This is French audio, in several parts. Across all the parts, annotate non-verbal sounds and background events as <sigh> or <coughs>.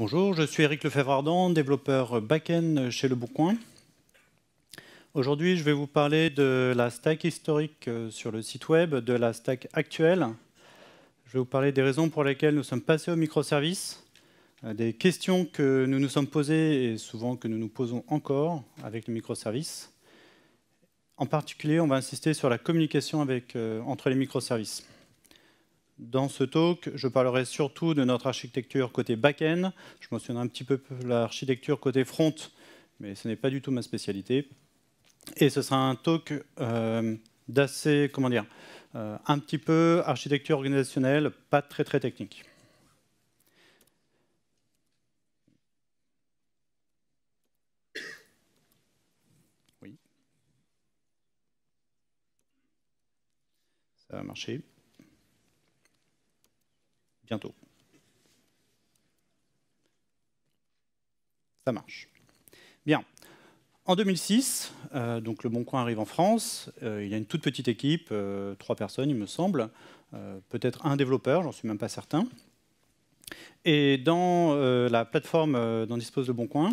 Bonjour, je suis Eric Lefebvre-Ardan, développeur back-end chez Le Aujourd'hui, je vais vous parler de la stack historique euh, sur le site web, de la stack actuelle. Je vais vous parler des raisons pour lesquelles nous sommes passés au microservice, euh, des questions que nous nous sommes posées et souvent que nous nous posons encore avec le microservice. En particulier, on va insister sur la communication euh, entre les microservices. Dans ce talk, je parlerai surtout de notre architecture côté back-end. Je mentionnerai un petit peu l'architecture côté front, mais ce n'est pas du tout ma spécialité. Et ce sera un talk euh, d'assez, comment dire, euh, un petit peu architecture organisationnelle, pas très très technique. Oui. Ça va marcher bientôt. Ça marche. Bien. En 2006, euh, donc le Bon Coin arrive en France. Euh, il y a une toute petite équipe, euh, trois personnes, il me semble, peut-être un développeur, j'en suis même pas certain. Et dans la plateforme dont dispose le Bon Coin,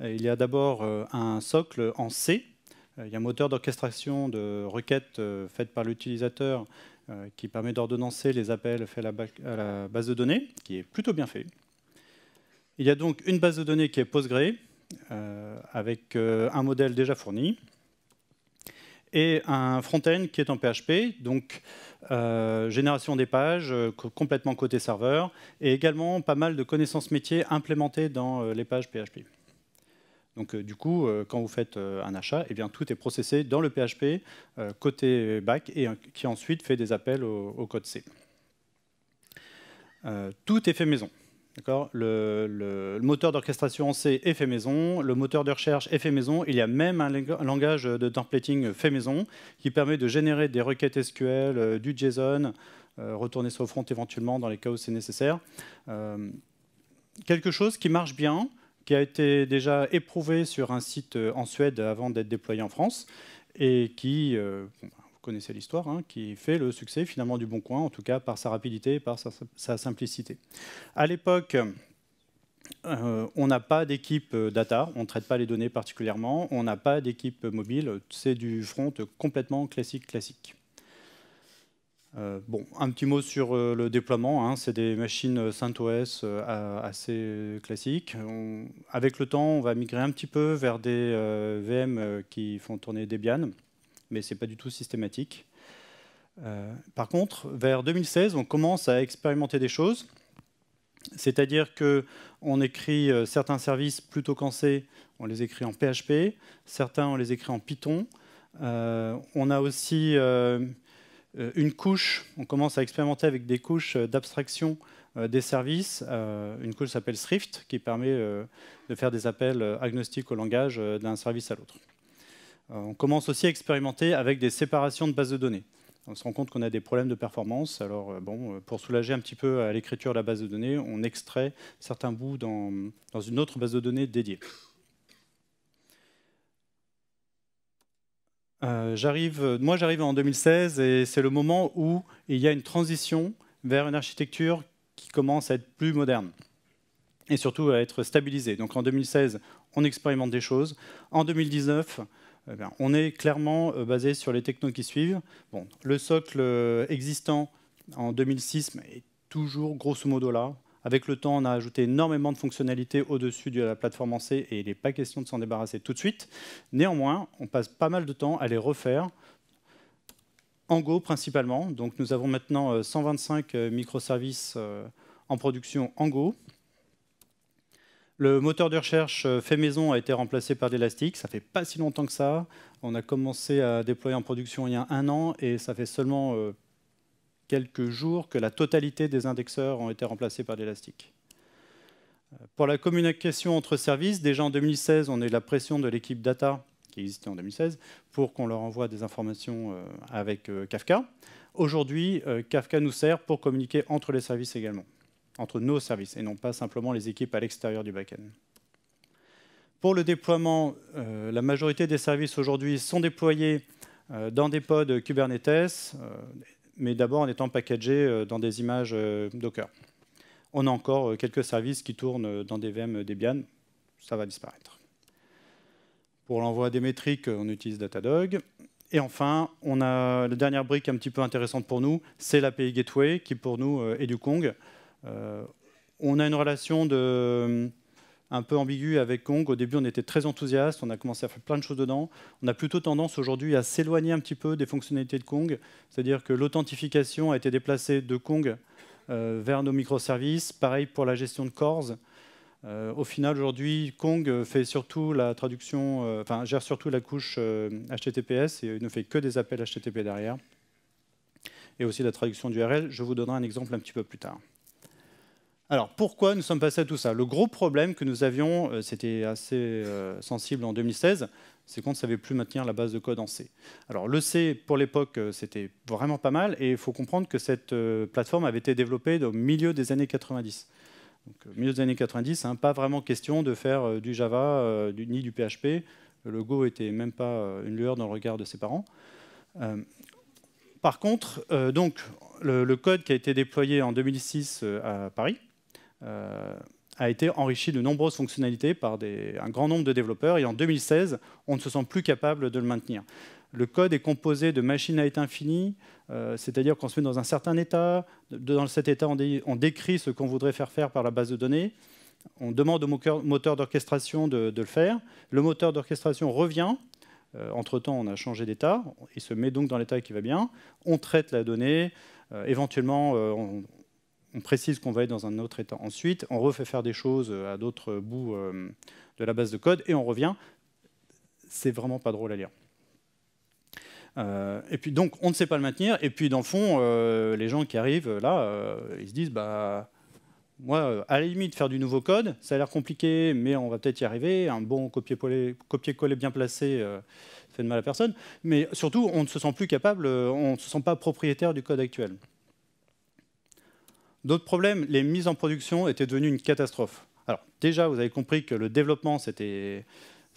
il y a d'abord un socle en C. il y a un moteur d'orchestration de requêtes faites par l'utilisateur euh, qui permet d'ordonnancer les appels faits à la, base de données, qui est plutôt bien fait. Il y a donc une base de données qui est Postgre, euh, avec euh, un modèle déjà fourni, et un front-end qui est en PHP, donc génération des pages complètement côté serveur, et également pas mal de connaissances métiers implémentées dans les pages PHP. Donc euh, du coup, euh, quand vous faites euh, un achat, eh bien, tout est processé dans le PHP côté back et qui ensuite fait des appels au, code C. tout est fait maison. Le, le, moteur d'orchestration en C est fait maison, le moteur de recherche est fait maison, il y a même un langage de templating fait maison qui permet de générer des requêtes SQL, du JSON, retourner sur le front éventuellement dans les cas où c'est nécessaire. quelque chose qui marche bien, qui a été déjà éprouvé sur un site euh, en Suède avant d'être déployé en France, et qui, euh, bah, vous connaissez l'histoire, hein, qui fait le succès finalement du Bon Coin, en tout cas par sa rapidité et par sa, simplicité. À l'époque, euh, on n'a pas d'équipe data, on ne traite pas les données particulièrement, on n'a pas d'équipe mobile, c'est du front complètement classique classique. Euh, bon, un petit mot sur euh, le déploiement. Hein. c'est des machines euh, CentOS assez classiques. avec le temps, on va migrer un petit peu vers des VM qui font tourner Debian, mais ce n'est pas du tout systématique. par contre, vers 2016, on commence à expérimenter des choses. C'est-à-dire qu'on écrit certains services plutôt qu'en C, on les écrit en PHP, certains on les écrit en Python. on a aussi euh, une couche, on commence à expérimenter avec des couches euh, d'abstraction euh, des services. une couche s'appelle Swift, qui permet de faire des appels agnostiques au langage d'un service à l'autre. on commence aussi à expérimenter avec des séparations de bases de données. On se rend compte qu'on a des problèmes de performance. Alors, bon, pour soulager un petit peu à l'écriture de la base de données, on extrait certains bouts dans une autre base de données dédiée. Euh, j'arrive, euh, moi j'arrive en 2016 et c'est le moment où il y a une transition vers une architecture qui commence à être plus moderne et surtout à être stabilisée. Donc en 2016, on expérimente des choses. En 2019, eh on est clairement euh, basé sur les technos qui suivent. le socle existant en 2006 est toujours grosso modo là, avec le temps, on a ajouté énormément de fonctionnalités au-dessus de la plateforme en C et il n'est pas question de s'en débarrasser tout de suite. Néanmoins, on passe pas mal de temps à les refaire en Go principalement. Donc nous avons maintenant 125 euh, euh, microservices euh, en production en Go. Le moteur de recherche fait maison a été remplacé par l'Elastic. Ça fait pas si longtemps que ça. On a commencé à déployer en production il y a un an et ça fait seulement quelques jours que la totalité des indexeurs ont été remplacés par l'élastique. Euh, pour la communication entre services, déjà en 2016, on a eu la pression de l'équipe data qui existait en 2016 pour qu'on leur envoie des informations euh, avec euh, Kafka. Aujourd'hui, Kafka nous sert pour communiquer entre les services également, entre nos services et non pas simplement les équipes à l'extérieur du back Pour le déploiement, la majorité des services aujourd'hui sont déployés dans des pods Kubernetes, mais d'abord en étant packagé euh, dans des images euh, Docker. On a encore euh, quelques services qui tournent dans des VM Debian, ça va disparaître. Pour l'envoi des métriques, on utilise Datadog. Et enfin, on a la dernière brique un petit peu intéressante pour nous, c'est l'API Gateway, qui pour nous est du Kong. on a une relation de un peu ambigu avec Kong. Au début, on était très enthousiaste, on a commencé à faire plein de choses dedans. On a plutôt tendance aujourd'hui à s'éloigner un petit peu des fonctionnalités de Kong, c'est-à-dire que l'authentification a été déplacée de Kong euh, vers nos microservices. Pareil pour la gestion de cores. Euh, au final, aujourd'hui, Kong fait surtout la traduction, euh, enfin, gère surtout la couche HTTPS et ne fait que des appels HTTP derrière. Et aussi la traduction d'URL. Je vous donnerai un exemple un petit peu plus tard. Alors pourquoi nous sommes passés à tout ça Le gros problème que nous avions, euh, c'était assez euh, sensible en 2016, c'est qu'on ne savait plus maintenir la base de code en C. Alors le C, pour l'époque, euh, c'était vraiment pas mal, et il faut comprendre que cette plateforme avait été développée au milieu des années 90. Donc, au milieu des années 90, hein, pas vraiment question de faire du Java ni du PHP. Le Go n'était même pas une lueur dans le regard de ses parents. par contre, donc, le, code qui a été déployé en 2006 à Paris, euh, a été enrichi de nombreuses fonctionnalités par des, un grand nombre de développeurs et en 2016, on ne se sent plus capable de le maintenir. Le code est composé de machines à état infini, euh, c'est-à-dire qu'on se met dans un certain état, dans cet état on, décrit ce qu'on voudrait faire faire par la base de données, on demande au moteur d'orchestration de, le faire, le moteur d'orchestration revient, euh, entre-temps on a changé d'état, il se met donc dans l'état qui va bien, on traite la donnée, éventuellement on, on précise qu'on va être dans un autre état. Ensuite, on refait faire des choses euh, à d'autres bouts euh, de la base de code et on revient. C'est vraiment pas drôle à lire. Euh, et puis donc, on ne sait pas le maintenir. Et puis dans le fond, les gens qui arrivent là, ils se disent, bah, moi, à la limite, faire du nouveau code, ça a l'air compliqué, mais on va peut-être y arriver. Un bon copier-coller bien placé, ça fait de mal à personne. Mais surtout, on ne se sent plus capable, on ne se sent pas propriétaire du code actuel. D'autres problèmes, les mises en production étaient devenues une catastrophe. Alors déjà, vous avez compris que le développement, c'était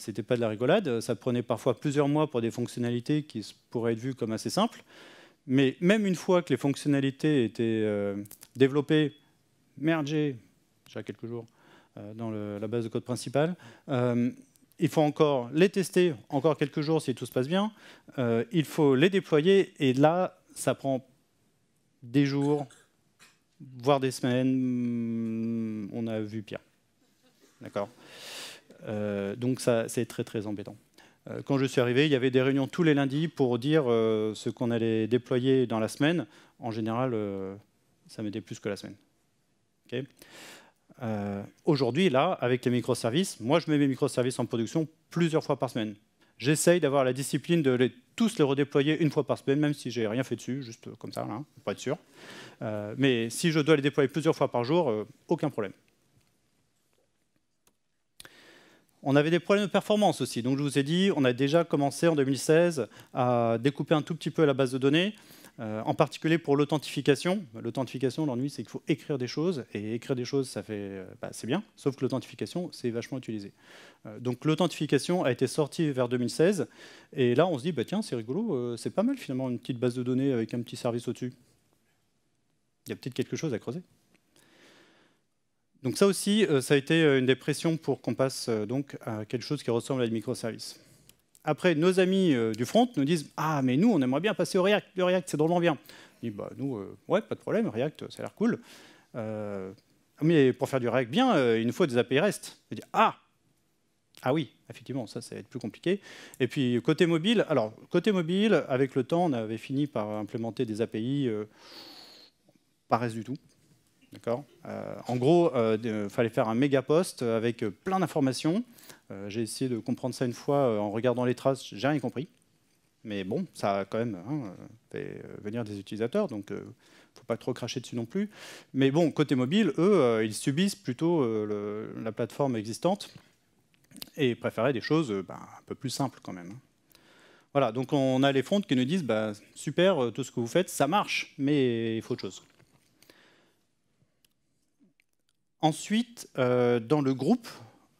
n'était pas de la rigolade. Ça prenait parfois plusieurs mois pour des fonctionnalités qui pourraient être vues comme assez simples. Mais même une fois que les fonctionnalités étaient euh, développées, mergées, déjà quelques jours, euh, dans la base de code principale, euh, il faut encore les tester, encore quelques jours si tout se passe bien. il faut les déployer et là, ça prend des jours, voire des semaines, mm, on a vu pire. D'accord euh, Donc ça, c'est très très embêtant. Euh, quand je suis arrivé, il y avait des réunions tous les lundis pour dire euh, ce qu'on allait déployer dans la semaine. En général, ça m'était plus que la semaine. Aujourd'hui, là, avec les microservices, moi je mets mes microservices en production plusieurs fois par semaine j'essaye d'avoir la discipline de tous les redéployer une fois par semaine, même si j'ai rien fait dessus, juste comme ça, là, hein, pour être sûr. Euh, mais si je dois les déployer plusieurs fois par jour, euh, aucun problème. On avait des problèmes de performance aussi. Donc je vous ai dit, on a déjà commencé en 2016 à découper un tout petit peu la base de données, euh, en particulier pour l'authentification. L'authentification, l'ennui, c'est qu'il faut écrire des choses, et écrire des choses, ça fait, euh, bah, c'est bien, sauf que l'authentification, c'est vachement utilisé. Euh, donc l'authentification a été sortie vers 2016, et là, on se dit, bah, tiens, c'est rigolo, c'est pas mal finalement, une petite base de données avec un petit service au-dessus. Il y a peut-être quelque chose à creuser. Donc ça aussi, ça a été une des pressions pour qu'on passe donc à quelque chose qui ressemble à des microservices. Après, nos amis euh, du front nous disent Ah, mais nous, on aimerait bien passer au React. Le React, c'est drôlement bien. On dit Bah, nous, euh, ouais, pas de problème, React, ça a l'air cool. Euh, mais pour faire du React bien, il nous faut des API REST. On dit Ah Ah oui, effectivement, ça, ça va être plus compliqué. Et puis, côté mobile, alors, côté mobile, avec le temps, on avait fini par implémenter des API, pas REST du tout. D'accord En gros, il fallait faire un méga post avec plein d'informations. Euh, j'ai essayé de comprendre ça une fois euh, en regardant les traces, j'ai rien compris. Mais bon, ça a quand même hein, euh, fait venir des utilisateurs, donc ne faut pas trop cracher dessus non plus. Mais bon, côté mobile, eux, ils subissent plutôt la plateforme existante et préféraient des choses ben, un peu plus simples quand même. Hein. Voilà, donc on a les frontes qui nous disent ben, super, tout ce que vous faites, ça marche, mais il faut autre chose. Ensuite, dans le groupe,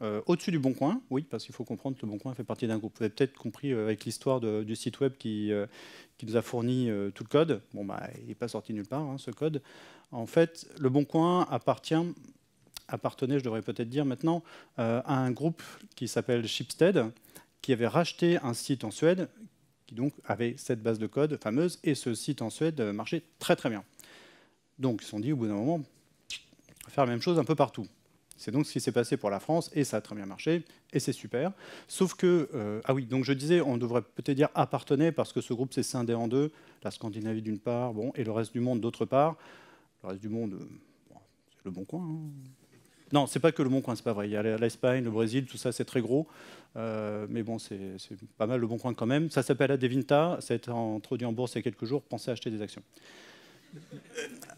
euh, au-dessus du Bon Coin, oui, parce qu'il faut comprendre que le Bon Coin fait partie d'un groupe. Vous avez peut-être compris euh, avec l'histoire du site web qui, euh, qui nous a fourni tout le code. Bon, bah, il n'est pas sorti nulle part, hein, ce code. En fait, le Bon Coin appartient, appartenait, je devrais peut-être dire maintenant, à un groupe qui s'appelle Shipstead, qui avait racheté un site en Suède, qui donc avait cette base de code fameuse, et ce site en Suède marchait très très bien. Donc, ils se sont dit, au bout d'un moment, faire la même chose un peu partout. C'est donc ce qui s'est passé pour la France, et ça a très bien marché, et c'est super. Sauf que, euh, ah oui, donc je disais, on devrait peut-être dire appartenait, parce que ce groupe s'est scindé en deux, la Scandinavie d'une part, bon, et le reste du monde d'autre part. Le reste du monde, euh, c'est le bon coin. Non, hein. Non, c'est pas que le bon coin, c'est pas vrai. Il y a l'Espagne, le Brésil, tout ça, c'est très gros. Euh, mais bon, c'est pas mal le bon coin quand même. Ça s'appelle Adevinta, ça a été introduit en bourse il y a quelques jours. Pensez à acheter des actions.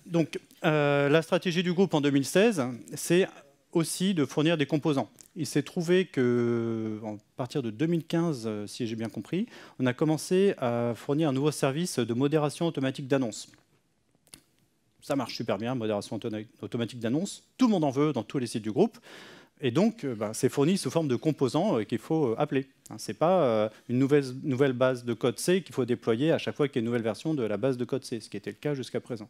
Donc, la stratégie du groupe en 2016, c'est aussi de fournir des composants. Il s'est trouvé que, à partir de 2015, euh, si j'ai bien compris, on a commencé à fournir un nouveau service de modération automatique d'annonces. Ça marche super bien, modération automatique d'annonces. Tout le monde en veut dans tous les sites du groupe. Et donc, euh, bah, c'est fourni sous forme de composants euh, qu'il faut appeler. Hein, ce n'est pas une nouvelle, nouvelle, base de code C qu'il faut déployer à chaque fois qu'il y a une nouvelle version de la base de code C, ce qui était le cas jusqu'à présent.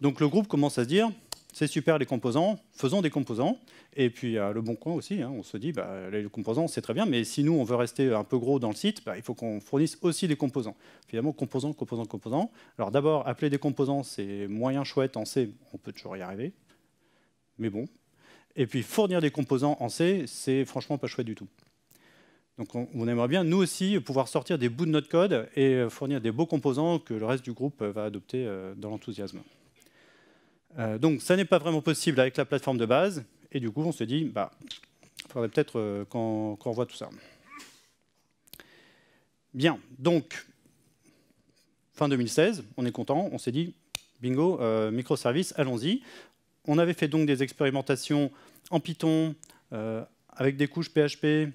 Donc le groupe commence à se dire, c'est super les composants, faisons des composants. Et puis Le Bon Coin aussi, hein. on se dit, bah, les composants, c'est très bien, mais si nous, on veut rester un peu gros dans le site, bah, il faut qu'on fournisse aussi des composants. Finalement, composants, composants, composants. Alors d'abord, appeler des composants, c'est moyen chouette en C, on peut toujours y arriver. Mais bon. Et puis fournir des composants en C, c'est franchement pas chouette du tout. Donc on, aimerait bien, nous aussi, pouvoir sortir des bouts de notre code et euh, fournir des beaux composants que le reste du groupe va adopter euh, dans l'enthousiasme. Euh, donc ça n'est pas vraiment possible avec la plateforme de base, et du coup on se dit, bah, il faudrait peut-être euh, qu'on revoie tout ça. Bien, donc fin 2016, on est content, on s'est dit, bingo, euh, microservices, allons-y. On avait fait donc des expérimentations en Python, avec des couches PHP,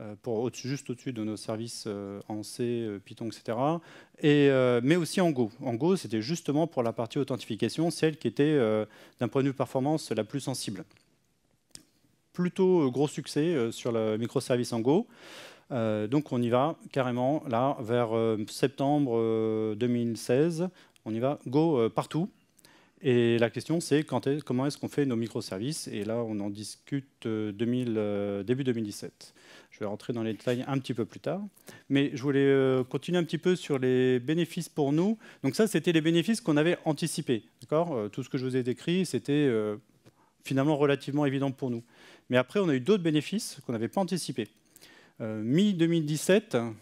euh, juste au-dessus de nos services euh, en C, euh, Python, etc. mais aussi en Go. En Go, c'était justement pour la partie authentification, celle qui était, d'un point de vue performance, la plus sensible. Plutôt gros succès sur le microservice en Go. donc on y va carrément là vers septembre 2016. On y va Go partout. Et la question, c'est comment est-ce qu'on fait nos microservices Et là, on en discute 2000, euh, euh, début 2017. Je vais rentrer dans les détails un petit peu plus tard. Mais je voulais euh, continuer un petit peu sur les bénéfices pour nous. Donc ça, c'était les bénéfices qu'on avait anticipés. Tout ce que je vous ai décrit, c'était finalement relativement évident pour nous. Mais après, on a eu d'autres bénéfices qu'on n'avait pas anticipés. Mi-2017,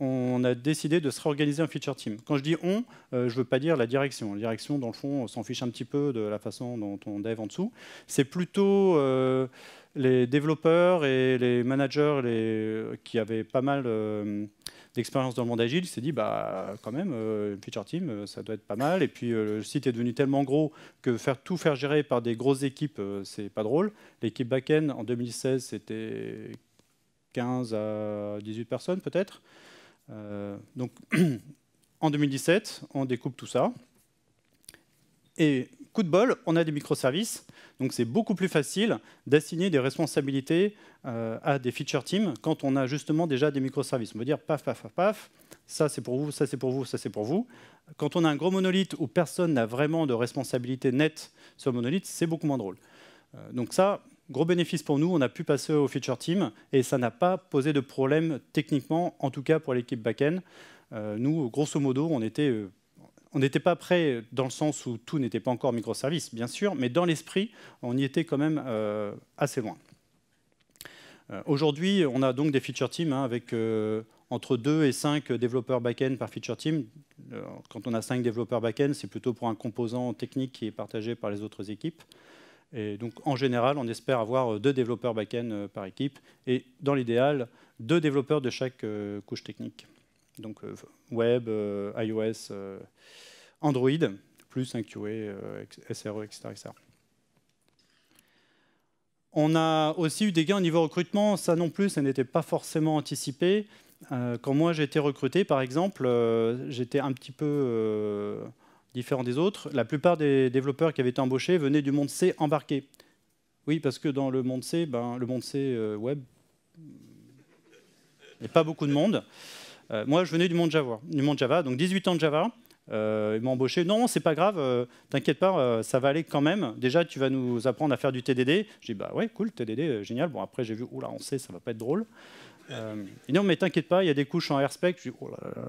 on a décidé de se réorganiser en feature team. Quand je dis on, euh, je ne veux pas dire la direction. La direction, dans le fond, on s'en fiche un petit peu de la façon dont on dev en dessous. C'est plutôt euh, les développeurs et les managers euh, qui avaient pas mal d'expérience dans le monde agile, qui s'est dit, bah, quand même, une feature team, ça doit être pas mal. Et puis, le site est devenu tellement gros que faire tout faire gérer par des grosses équipes, c'est pas drôle. L'équipe back-end, en 2016, c'était 15 à 18 personnes peut-être. Euh, donc, <clears throat> en 2017, on découpe tout ça. Et coup de bol, on a des microservices, donc c'est beaucoup plus facile d'assigner des responsabilités euh, à des feature teams quand on a justement déjà des microservices. On peut dire paf, paf, paf, paf, ça c'est pour vous, ça c'est pour vous, ça c'est pour vous. Quand on a un gros monolithe où personne n'a vraiment de responsabilité nette sur le monolithe, c'est beaucoup moins drôle. Euh, donc ça, Gros bénéfice pour nous, on a pu passer au feature team et ça n'a pas posé de problème techniquement, en tout cas pour l'équipe back-end. Euh, nous, grosso modo, on euh, n'était pas prêt dans le sens où tout n'était pas encore microservice, bien sûr, mais dans l'esprit, on y était quand même euh, assez loin. Aujourd'hui, on a donc des feature teams hein, avec entre 2 et 5 développeurs back-end par feature team. Quand on a 5 développeurs back-end, c'est plutôt pour un composant technique qui est partagé par les autres équipes en général, on espère avoir euh, deux développeurs back-end euh, par équipe et, dans l'idéal, deux développeurs de chaque euh, couche technique. Donc, web, iOS, Android, plus un QA, SRE, etc., etc., On a aussi eu des gains au niveau recrutement. Ça non plus, ça n'était pas forcément anticipé. quand moi, j'ai été recruté, par exemple, j'étais un petit peu différent des autres. La plupart des développeurs qui avaient été embauchés venaient du monde C embarqué. Oui, parce que dans le monde C, ben, le monde C euh, web, il n'y a pas beaucoup de monde. Euh, moi, je venais du monde Java, du monde Java donc 18 ans de Java. Euh, ils m'ont embauché. Non, c'est pas grave, t'inquiète pas, ça va aller quand même. Déjà, tu vas nous apprendre à faire du TDD. J'ai dit, bah ouais, cool, TDD, génial. Bon, après, j'ai vu, oula, on sait, ça va pas être drôle. non, mais t'inquiète pas, il y a des couches en RSpec. Je oh là là,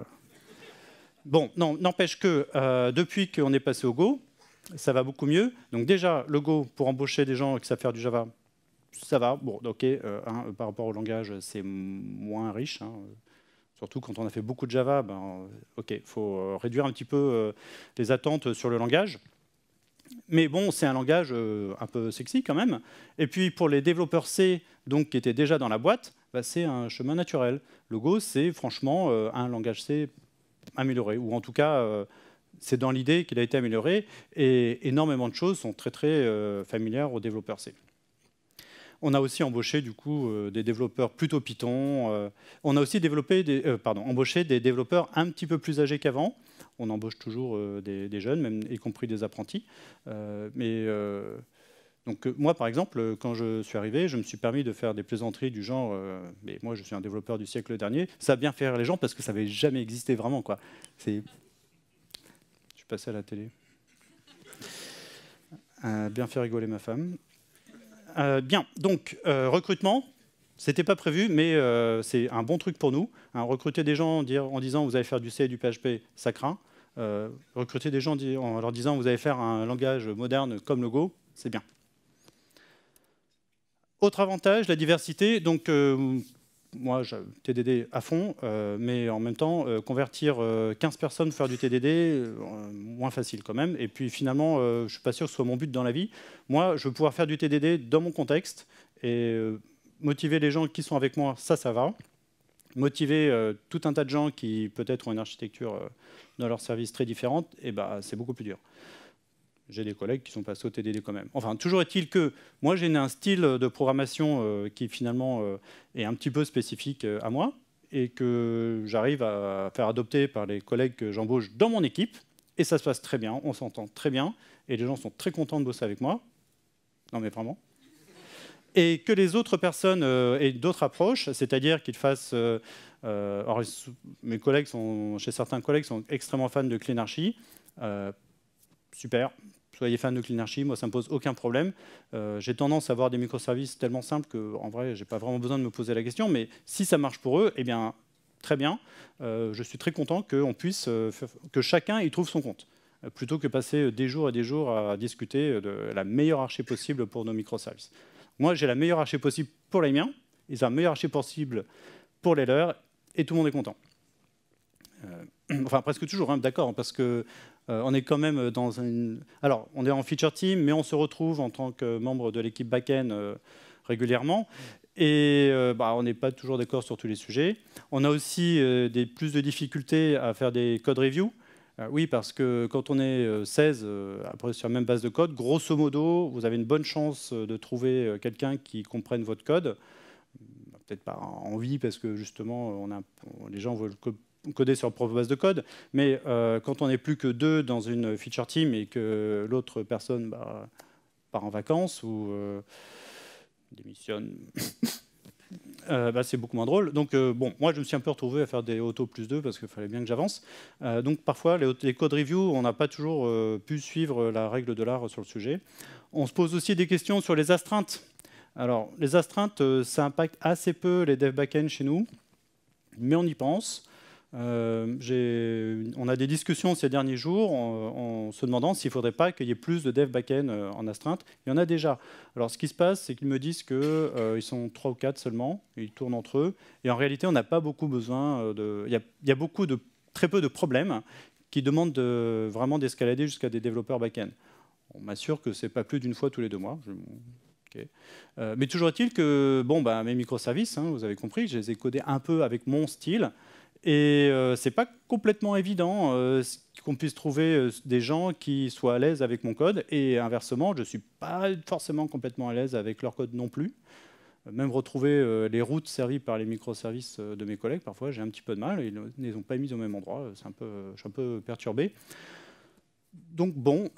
Bon, non, n'empêche que euh, depuis qu'on est passé au Go, ça va beaucoup mieux. Donc déjà, le Go, pour embaucher des gens qui savent faire du Java, ça va. Bon, ok, euh, hein, par rapport au langage, c'est moins riche. Hein. Surtout quand on a fait beaucoup de Java, ben, euh, ok, il faut réduire un petit peu les attentes sur le langage. Mais bon, c'est un langage un peu sexy quand même. Et puis pour les développeurs C, donc qui étaient déjà dans la boîte, bah, c'est un chemin naturel. Le Go, c'est franchement un langage C amélioré, ou en tout cas, euh, c'est dans l'idée qu'il a été amélioré, et énormément de choses sont très très euh, familières aux développeurs C. On a aussi embauché du coup euh, des développeurs plutôt Python. on a aussi embauché des développeurs un petit peu plus âgés qu'avant. On embauche toujours des, jeunes, même y compris des apprentis. mais donc euh, moi, par exemple, euh, quand je suis arrivé, je me suis permis de faire des plaisanteries du genre, euh, mais moi, je suis un développeur du siècle dernier. Ça a bien fait rire les gens parce que ça n'avait jamais existé vraiment, quoi. C'est, je suis passé à la télé. bien fait rigoler ma femme. bien, donc recrutement, c'était pas prévu, mais c'est un bon truc pour nous. Hein, recruter des gens en disant vous allez faire du C et du PHP, ça craint. recruter des gens en leur disant vous allez faire un langage moderne comme le Go, c'est bien. Autre avantage, la diversité. Donc, euh, moi, TDD à fond, euh, mais en même temps, euh, convertir 15 euh, personnes, faire du TDD, moins facile quand même. Et puis finalement, je ne suis pas sûr que ce soit mon but dans la vie. Moi, je veux pouvoir faire du TDD dans mon contexte et motiver les gens qui sont avec moi, ça, ça va. Motiver tout un tas de gens qui peut-être ont une architecture dans leur service très différente, et eh ben, c'est beaucoup plus dur. J'ai des collègues qui sont passés au TDD quand même. Enfin, toujours est-il que moi, j'ai un style de programmation euh, qui finalement euh, est un petit peu spécifique euh, à moi et que j'arrive à faire adopter par les collègues que j'embauche dans mon équipe. Et ça se passe très bien, on s'entend très bien, et les gens sont très contents de bosser avec moi. Non mais vraiment et que les autres personnes aient d'autres approches, c'est-à-dire qu'ils fassent. alors, mes collègues sont, chez certains collègues, sont extrêmement fans de Clinarchy. super, soyez fan de Clinarchy, moi ça ne me pose aucun problème. Euh, j'ai tendance à avoir des microservices tellement simples qu'en vrai, je n'ai pas vraiment besoin de me poser la question, mais si ça marche pour eux, eh bien, très bien. Euh, je suis très content puisse, euh, que chacun y trouve son compte, plutôt que passer des jours et des jours à discuter de la meilleure archée possible pour nos microservices. Moi, j'ai la meilleure archée possible pour les miens, ils ont la meilleure archée possible pour les leurs, et tout le monde est content. Euh, <clears throat> enfin presque toujours, hein, d'accord, parce que euh, on est quand même dans une. Alors, on est en feature team, mais on se retrouve en tant que membre de l'équipe back-end euh, régulièrement. Et bah, on n'est pas toujours d'accord sur tous les sujets. On a aussi des, plus de difficultés à faire des code reviews. oui, parce que quand on est 16, après sur la même base de code, grosso modo, vous avez une bonne chance de trouver quelqu'un qui comprenne votre code peut-être pas envie parce que justement on a, les gens veulent que codé sur propre base de code, mais euh, quand on n'est plus que deux dans une feature team et que l'autre personne bah, part en vacances ou euh, démissionne, <coughs> euh, bah, c'est beaucoup moins drôle. Donc bon, moi je me suis un peu retrouvé à faire des auto plus deux parce qu'il fallait bien que j'avance. donc parfois les, les, code review, on n'a pas toujours pu suivre la règle de l'art sur le sujet. On se pose aussi des questions sur les astreintes. Alors les astreintes, ça impacte assez peu les dev backend chez nous, mais on y pense. Euh, on a des discussions ces derniers jours en, se demandant s'il ne faudrait pas qu'il y ait plus de dev back-end euh, en astreinte. Il y en a déjà. Alors ce qui se passe, c'est qu'ils me disent qu'ils euh, sont trois ou quatre seulement, ils tournent entre eux, et en réalité on n'a pas beaucoup besoin de... Il y, a, beaucoup de, très peu de problèmes qui demandent vraiment d'escalader jusqu'à des développeurs back-end. On m'assure que ce n'est pas plus d'une fois tous les deux mois. mais toujours est-il que bon, bah, mes microservices, hein, vous avez compris, je les ai codés un peu avec mon style. Et euh, ce n'est pas complètement évident euh, qu'on puisse trouver euh, des gens qui soient à l'aise avec mon code. Et inversement, je ne suis pas forcément complètement à l'aise avec leur code non plus. Même retrouver les routes servies par les microservices de mes collègues, parfois j'ai un petit peu de mal. Ils ne les ont pas mis au même endroit. je suis un peu perturbé. Donc bon,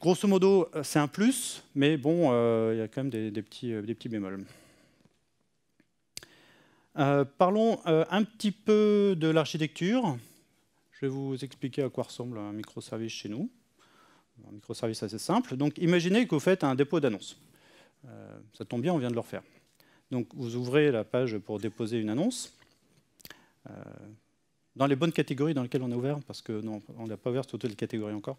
grosso modo, c'est un plus, mais bon, il y a quand même des petits bémols. Euh, parlons euh, un petit peu de l'architecture. Je vais vous expliquer à quoi ressemble un microservice chez nous. Un microservice assez simple. Donc imaginez que vous faites un dépôt d'annonce. Euh, ça tombe bien, on vient de le refaire. Donc vous ouvrez la page pour déposer une annonce. dans les bonnes catégories dans lesquelles on a ouvert, parce que non, on n'a pas ouvert toutes les catégories encore.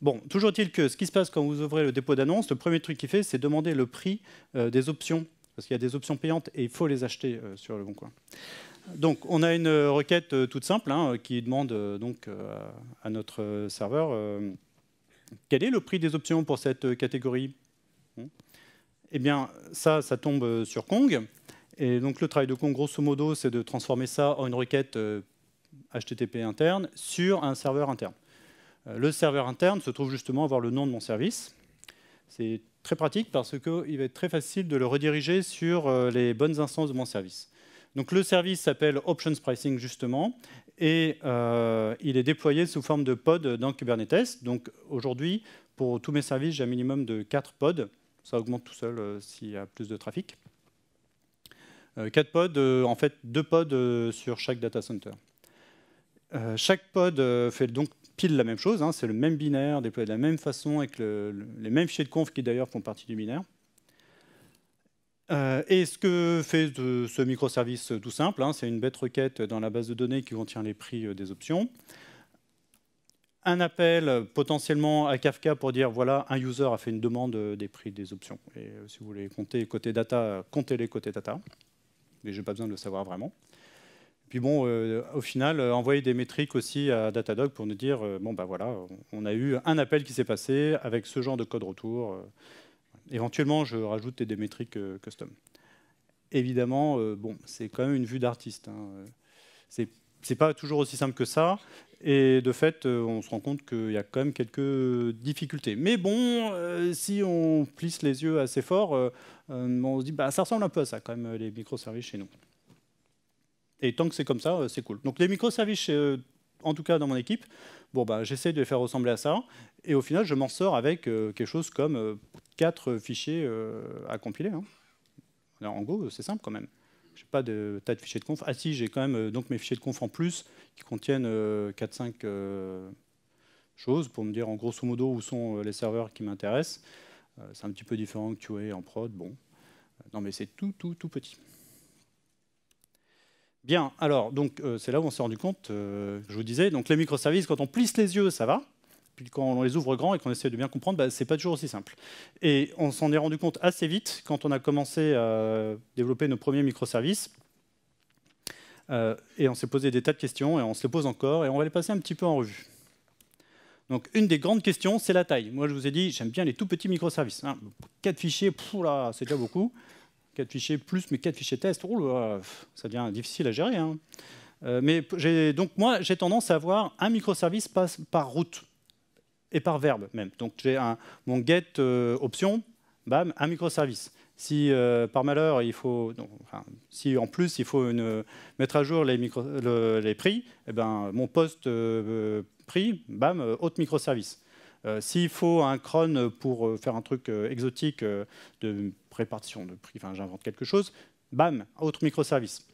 Bon, toujours est-il que ce qui se passe quand vous ouvrez le dépôt d'annonce, le premier truc qu'il fait, c'est demander le prix des options parce qu'il y a des options payantes et il faut les acheter euh, sur le bon coin. Donc on a une euh, requête euh, toute simple hein, qui demande donc à notre serveur quel est le prix des options pour cette catégorie. Eh bien ça, ça tombe sur Kong. Et donc le travail de Kong, grosso modo, c'est de transformer ça en une requête HTTP interne sur un serveur interne. le serveur interne se trouve justement avoir le nom de mon service. C'est très pratique parce qu'il va être très facile de le rediriger sur euh, les bonnes instances de mon service. Donc le service s'appelle Options Pricing justement et euh, il est déployé sous forme de pod dans Kubernetes. Donc aujourd'hui, pour tous mes services, j'ai un minimum de 4 pods. Ça augmente tout seul euh, s'il y a plus de trafic. Euh, 4 pods, en fait 2 pods sur chaque data center. chaque pod fait donc la même chose, hein, c'est le même binaire déployé de la même façon avec les mêmes fichiers de conf qui d'ailleurs font partie du binaire. Euh, et ce que fait ce microservice euh, tout simple, hein, c'est une bête requête dans la base de données qui contient les prix euh, des options. Un appel potentiellement à Kafka pour dire voilà, un user a fait une demande des prix des options. Et si vous voulez compter côté data, comptez-les côté data. Mais je n'ai pas besoin de le savoir vraiment. Puis bon, euh, au final, euh, envoyer des métriques aussi à Datadog pour nous dire euh, bon, bah voilà, on a eu un appel qui s'est passé avec ce genre de code retour. éventuellement, je rajoute des métriques custom. Évidemment, bon, c'est quand même une vue d'artiste. Hein, ce C'est pas toujours aussi simple que ça. Et de fait, on se rend compte qu'il y a quand même quelques difficultés. Mais bon, si on plisse les yeux assez fort, on se dit bah, ça ressemble un peu à ça quand même les microservices chez nous. Et tant que c'est comme ça, euh, c'est cool. Donc les microservices, euh, en tout cas dans mon équipe, bon, bah, j'essaie de les faire ressembler à ça. Et au final, je m'en sors avec euh, quelque chose comme quatre fichiers à compiler. Hein. Alors, en Go, c'est simple quand même. Je n'ai pas de tas de fichiers de conf. Ah si, j'ai quand même donc mes fichiers de conf en plus qui contiennent 4-5 choses pour me dire en grosso modo où sont les serveurs qui m'intéressent. c'est un petit peu différent que tu es en prod. Bon, non mais c'est tout, tout, tout petit. Bien, alors, donc, euh, c'est là où on s'est rendu compte, euh, je vous disais, donc les microservices, quand on plisse les yeux, ça va. Puis quand on les ouvre grand et qu'on essaie de bien comprendre, bah, c'est pas toujours aussi simple. Et on s'en est rendu compte assez vite quand on a commencé à développer nos premiers microservices. Euh, et on s'est posé des tas de questions, et on se les pose encore, et on va les passer un petit peu en revue. Donc, une des grandes questions, c'est la taille. Moi, je vous ai dit, j'aime bien les tout petits microservices. Hein. Quatre fichiers, c'est déjà beaucoup. 4 fichiers plus mes quatre fichiers test, Roule, ça devient difficile à gérer. Hein. Euh, mais donc moi, j'ai tendance à avoir un microservice passe par route et par verbe même. Donc j'ai mon get euh, option, bam, un microservice. Si euh, par malheur il faut, donc, si en plus il faut une, mettre à jour les, les prix, eh ben mon poste prix, bam, autre microservice. Euh, s'il faut un cron pour euh, faire un truc euh, exotique de répartition de prix, j'invente quelque chose, bam, autre microservice.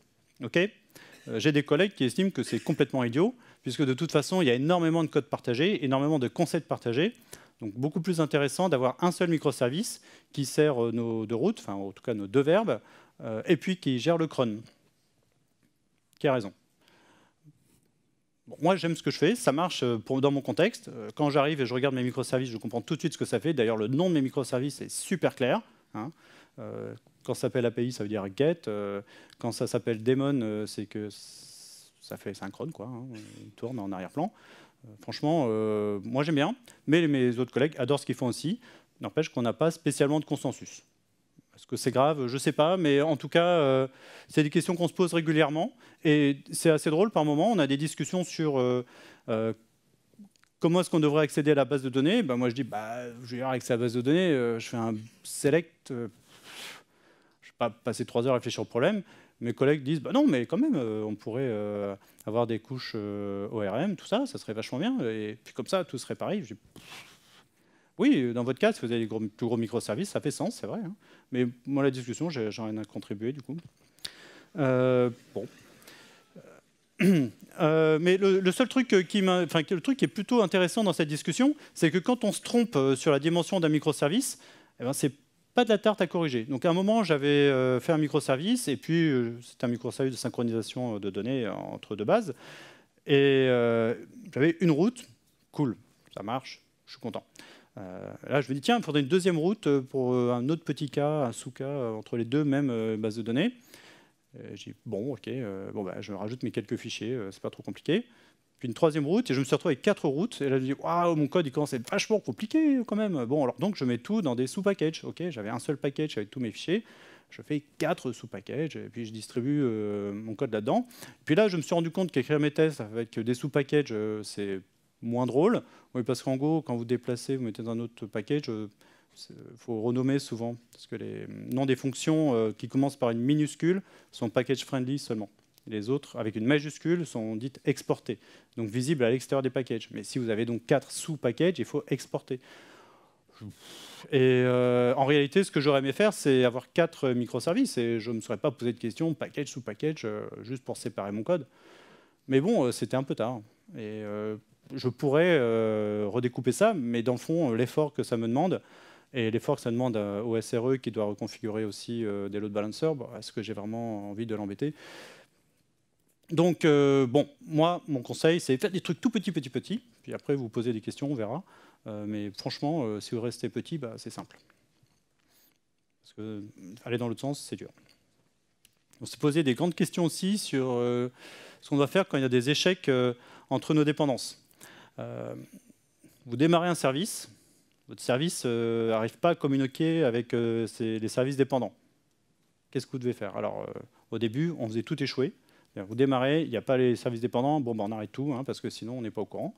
J'ai des collègues qui estiment que c'est complètement idiot, puisque de toute façon, il y a énormément de codes partagés, énormément de concepts partagés. Donc beaucoup plus intéressant d'avoir un seul microservice qui sert nos deux routes, enfin en tout cas nos deux verbes, et puis qui gère le cron. Qui a raison moi, j'aime ce que je fais, ça marche euh, pour, dans mon contexte. Euh, quand j'arrive et je regarde mes microservices, je comprends tout de suite ce que ça fait. D'ailleurs, le nom de mes microservices est super clair. Hein. Euh, quand ça s'appelle API, ça veut dire get. quand ça s'appelle daemon, c'est que ça fait synchrone, quoi. Hein. tourne en arrière-plan. franchement, moi, j'aime bien. Mais mes autres collègues adorent ce qu'ils font aussi. N'empêche qu'on n'a pas spécialement de consensus. Est-ce que c'est grave Je ne sais pas, mais en tout cas, euh, c'est des questions qu'on se pose régulièrement. Et c'est assez drôle par moment, on a des discussions sur euh, euh, comment est-ce qu'on devrait accéder à la base de données. Ben, moi, je dis, bah, je vais avec à la base de données, je fais un select, je ne vais pas passer trois heures à réfléchir au problème. Mes collègues disent, bah non, mais quand même, on pourrait avoir des couches ORM, tout ça, ça serait vachement bien. Et puis comme ça, tout serait pareil. Je oui, euh, dans votre cas, si vous avez des gros, plus gros microservices, ça fait sens, c'est vrai. Hein. Mais moi, la discussion, j'ai rien à contribuer, du coup. Euh, bon. Euh, mais le, seul truc qui enfin, le truc qui est plutôt intéressant dans cette discussion, c'est que quand on se trompe sur la dimension d'un microservice, eh ben, c'est pas de la tarte à corriger. Donc à un moment, j'avais fait un microservice, et puis c'est un microservice de synchronisation de données entre deux bases, et j'avais une route, cool, ça marche, je suis content. Euh, là, je me dis, tiens, il faudrait une deuxième route euh, pour euh, un autre petit cas, un sous-cas, entre les deux mêmes bases de données. J'ai bon, ok, bon, bah, je rajoute mes quelques fichiers, c'est pas trop compliqué. Puis une troisième route, et je me suis retrouvé avec quatre routes. Et là, je me dis, waouh, mon code, il commence à être vachement compliqué quand même. Bon, alors donc, je mets tout dans des sous-packages. Ok, j'avais un seul package avec tous mes fichiers. Je fais quatre sous-packages, et puis je distribue mon code là-dedans. Puis là, je me suis rendu compte qu'écrire mes tests avec des sous-packages, c'est moins drôle. Oui, parce qu'en Go, quand vous déplacez, vous mettez dans un autre package, il euh, faut renommer souvent, parce que les noms des fonctions euh, qui commencent par une minuscule sont package friendly seulement. Les autres, avec une majuscule, sont dites exportées, donc visibles à l'extérieur des packages. Mais si vous avez donc quatre sous-packages, il faut exporter. Et euh, en réalité, ce que j'aurais aimé faire, c'est avoir quatre microservices, et je ne me serais pas posé de question package sous package, juste pour séparer mon code. Mais bon, c'était un peu tard. Et je pourrais euh, redécouper ça, mais dans le fond, euh, l'effort que ça me demande, et l'effort que ça demande euh, au SRE qui doit reconfigurer aussi des load balancers, bah, est-ce que j'ai vraiment envie de l'embêter donc, bon, moi, mon conseil, c'est faire des trucs tout petits, petits, petits. Puis après, vous posez des questions, on verra. mais franchement, si vous restez petit, bah, c'est simple. Parce que aller dans l'autre sens, c'est dur. On s'est posé des grandes questions aussi sur ce qu'on doit faire quand il y a des échecs entre nos dépendances. Euh, vous démarrez un service, votre service n'arrive euh, pas à communiquer avec euh, les services dépendants. Qu'est-ce que vous devez faire Alors, au début, on faisait tout échouer. Vous démarrez, il n'y a pas les services dépendants, bon, ben on arrête tout, hein, parce que sinon, on n'est pas au courant.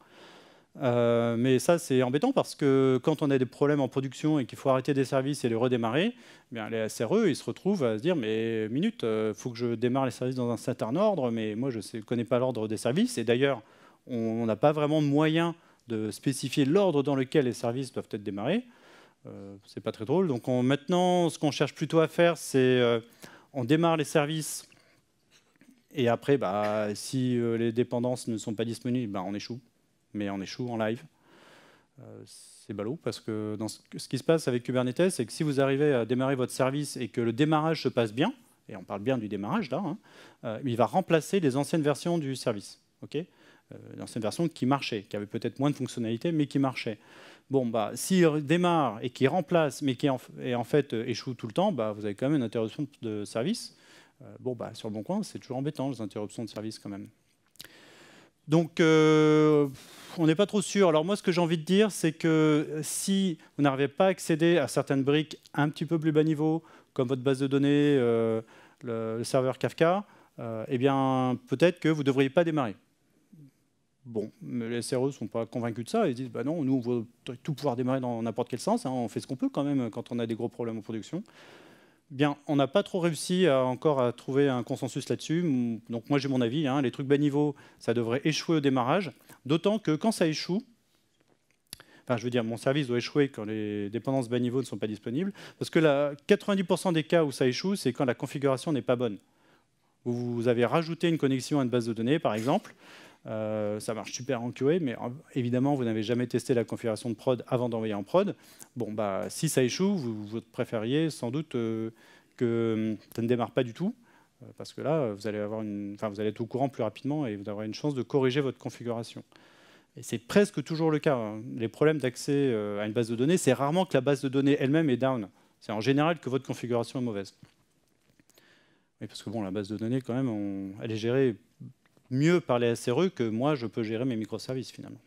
mais ça, c'est embêtant parce que quand on a des problèmes en production et qu'il faut arrêter des services et les redémarrer, eh les SRE, ils se retrouvent à se dire Mais minute, il faut que je démarre les services dans un certain ordre, mais moi, je ne connais pas l'ordre des services. Et d'ailleurs, on n'a pas vraiment de moyen de spécifier l'ordre dans lequel les services doivent être démarrés. Ce euh, c'est pas très drôle. Donc maintenant, ce qu'on cherche plutôt à faire, c'est euh, on démarre les services et après, bah, si euh, les dépendances ne sont pas disponibles, bah, on échoue. Mais on échoue en live. c'est ballot parce que ce, qui se passe avec Kubernetes, c'est que si vous arrivez à démarrer votre service et que le démarrage se passe bien, et on parle bien du démarrage là, hein, il va remplacer les anciennes versions du service. OK l'ancienne euh, version qui marchait, qui avait peut-être moins de fonctionnalités, mais qui marchait. Bon, bah, s'il démarre et qui remplace, mais qui en, en fait euh, échoue tout le temps, bah, vous avez quand même une interruption de service. Euh, bon, bah, sur le bon coin, c'est toujours embêtant, les interruptions de service quand même. Donc, on n'est pas trop sûr. Alors moi, ce que j'ai envie de dire, c'est que si vous n'arrivez pas à accéder à certaines briques un petit peu plus bas niveau, comme votre base de données, le, serveur Kafka, eh bien, peut-être que vous ne devriez pas démarrer. Bon, mais les SRE ne sont pas convaincus de ça. Ils disent, bah non, nous, on veut tout pouvoir démarrer dans n'importe quel sens. Hein. on fait ce qu'on peut quand même quand on a des gros problèmes en production. Bien, on n'a pas trop réussi encore à trouver un consensus là-dessus. Donc moi, j'ai mon avis. Hein. les trucs bas niveau, ça devrait échouer au démarrage. D'autant que quand ça échoue, enfin, je veux dire, mon service doit échouer quand les dépendances bas niveau ne sont pas disponibles. Parce que la 90% des cas où ça échoue, c'est quand la configuration n'est pas bonne. Vous avez rajouté une connexion à une base de données, par exemple. Euh, ça marche super en QA, mais euh, évidemment, vous n'avez jamais testé la configuration de prod avant d'envoyer en prod. Bon, bah, si ça échoue, vous, préfériez sans doute euh, que ça ne démarre pas du tout, parce que là, vous allez, avoir une, vous allez être au courant plus rapidement et vous aurez une chance de corriger votre configuration. Et c'est presque toujours le cas. Hein. Les problèmes d'accès à une base de données, c'est rarement que la base de données elle-même est down. C'est en général que votre configuration est mauvaise. Oui, parce que bon, la base de données, quand même, elle est gérée mieux par les SRE que moi, je peux gérer mes microservices finalement.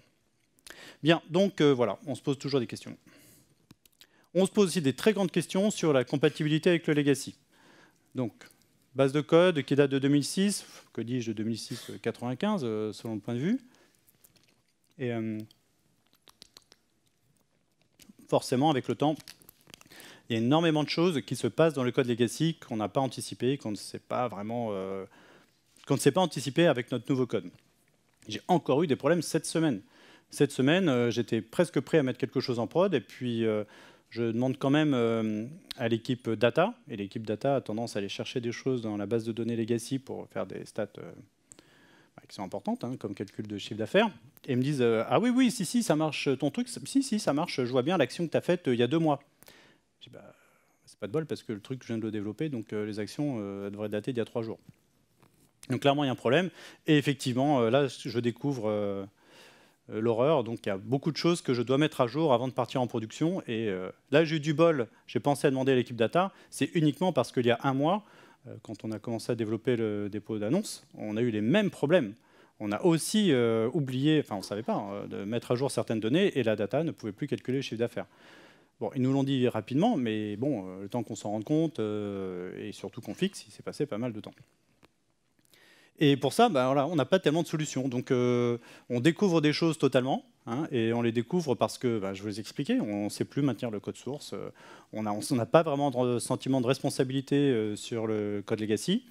Bien, donc euh, voilà, on se pose toujours des questions. On se pose aussi des très grandes questions sur la compatibilité avec le legacy. Donc, base de code qui date de 2006, que dis-je de 2006-95 euh, selon le point de vue. Et euh, forcément, avec le temps, il y a énormément de choses qui se passent dans le code legacy qu'on n'a pas anticipé, qu'on ne sait pas vraiment qu'on ne s'est pas anticipé avec notre nouveau code. J'ai encore eu des problèmes cette semaine. Cette semaine, euh, j'étais presque prêt à mettre quelque chose en prod, et puis euh, je demande quand même euh, à l'équipe data, et l'équipe data a tendance à aller chercher des choses dans la base de données legacy pour faire des stats bah, qui sont importantes, hein, comme calcul de chiffre d'affaires, et me disent Ah oui, oui, si, si, ça marche ton truc, si, si, ça marche, je vois bien l'action que tu as faite il y a deux mois. Je dis bah, C'est pas de bol parce que le truc, je viens de le développer, donc les actions, devraient dater d'il y a trois jours. Donc clairement, il y a un problème. Et effectivement, euh, là, je découvre euh, euh, l'horreur. Donc il y a beaucoup de choses que je dois mettre à jour avant de partir en production. Et là, j'ai eu du bol. J'ai pensé à demander à l'équipe data. C'est uniquement parce qu'il y a un mois, quand on a commencé à développer le dépôt d'annonces, on a eu les mêmes problèmes. On a aussi oublié, enfin on ne savait pas, hein, de mettre à jour certaines données et la data ne pouvait plus calculer le chiffre d'affaires. Bon, ils nous l'ont dit rapidement, mais bon, le temps qu'on s'en rende compte et surtout qu'on fixe, il s'est passé pas mal de temps. Et pour ça, ben voilà, on n'a pas tellement de solutions. Donc euh, on découvre des choses totalement. Hein, et on les découvre parce que, bah, je vous ai expliqué, on ne sait plus maintenir le code source, euh, on n'a pas vraiment de sentiment de responsabilité euh, sur le code legacy,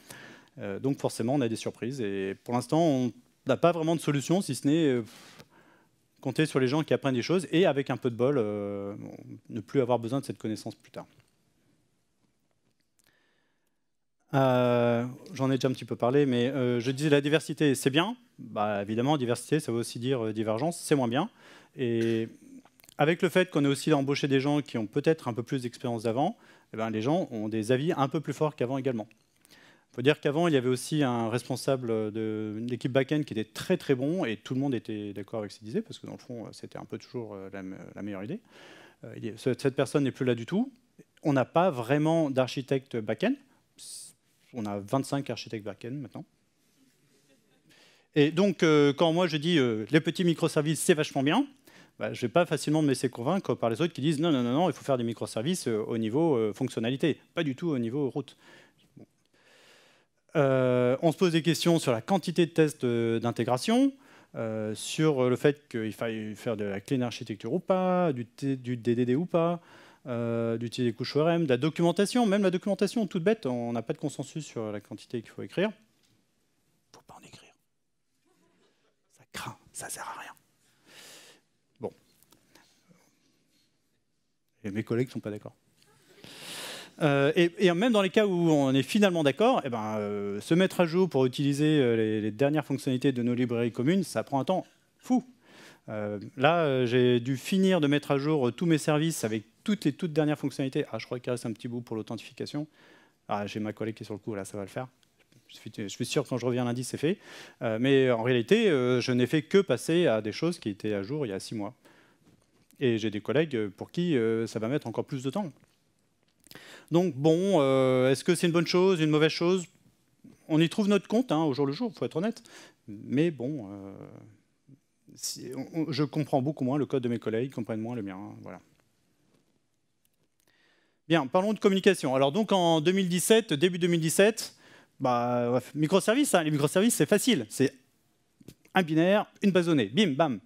donc forcément on a des surprises. Et pour l'instant, on n'a pas vraiment de solution, si ce n'est compter sur les gens qui apprennent des choses et avec un peu de bol, ne plus avoir besoin de cette connaissance plus tard j'en ai déjà un petit peu parlé, mais euh, je disais la diversité, c'est bien. Bah, évidemment, diversité, ça veut aussi dire euh, divergence, c'est moins bien. Et avec le fait qu'on ait aussi embauché des gens qui ont peut-être un peu plus d'expérience d'avant, eh ben, les gens ont des avis un peu plus forts qu'avant également. Il faut dire qu'avant, il y avait aussi un responsable de l'équipe back-end qui était très très bon et tout le monde était d'accord avec ce qu'il disait, parce que dans le fond, c'était un peu toujours euh, la, la meilleure idée. Cette personne n'est plus là du tout. On n'a pas vraiment d'architecte back-end on a 25 architectes back-end maintenant. Et donc, euh, quand moi je dis euh, les petits microservices, c'est vachement bien, bah, je ne vais pas facilement me laisser convaincre par les autres qui disent non, non, non, il faut faire des microservices euh, au niveau fonctionnalité, pas du tout au niveau route. on se pose des questions sur la quantité de tests d'intégration, sur le fait qu'il faille faire de la clean architecture ou pas, du DDD ou pas, euh, d'utiliser des couches ORM, de la documentation, même la documentation toute bête, on n'a pas de consensus sur la quantité qu'il faut écrire. Il ne faut pas en écrire. Ça craint, ça ne sert à rien. Bon. Et mes collègues ne sont pas d'accord. Euh, et, même dans les cas où on est finalement d'accord, eh ben, euh, se mettre à jour pour utiliser les dernières fonctionnalités de nos librairies communes, ça prend un temps fou. Euh, là, euh, j'ai dû finir de mettre à jour euh, tous mes services avec toutes les toutes dernières fonctionnalités. Ah, je crois qu'il reste un petit bout pour l'authentification. Ah, j'ai ma collègue qui est sur le coup, là, ça va le faire. Je suis, sûr que quand je reviens lundi, c'est fait. mais en réalité, je n'ai fait que passer à des choses qui étaient à jour il y a six mois. Et j'ai des collègues pour qui ça va mettre encore plus de temps. Donc bon, est-ce que c'est une bonne chose, une mauvaise chose On y trouve notre compte hein, au jour le jour, il faut être honnête. Mais bon, si, je comprends beaucoup moins le code de mes collègues, ils comprennent moins le mien. Hein, voilà. Bien, parlons de communication. Alors donc en 2017, début 2017, bah, hein, les microservices c'est facile, c'est un binaire, une base donnée, bim, bam.